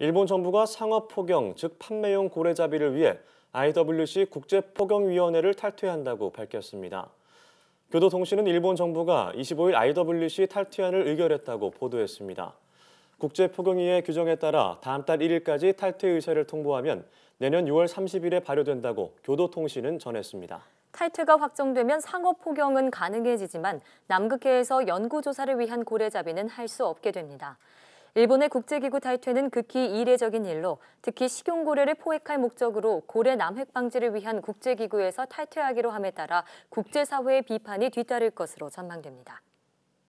일본 정부가 상업 포경, 즉 판매용 고래잡이를 위해 IWC 국제포경위원회를 탈퇴한다고 밝혔습니다. 교도통신은 일본 정부가 25일 IWC 탈퇴안을 의결했다고 보도했습니다. 국제포경위의 규정에 따라 다음 달 1일까지 탈퇴 의사를 통보하면 내년 6월 30일에 발효된다고 교도통신은 전했습니다. 탈퇴가 확정되면 상업 포경은 가능해지지만 남극해에서 연구조사를 위한 고래잡이는 할 수 없게 됩니다. 일본의 국제기구 탈퇴는 극히 이례적인 일로 특히 식용고래를 포획할 목적으로 고래 남획 방지를 위한 국제기구에서 탈퇴하기로 함에 따라 국제사회의 비판이 뒤따를 것으로 전망됩니다.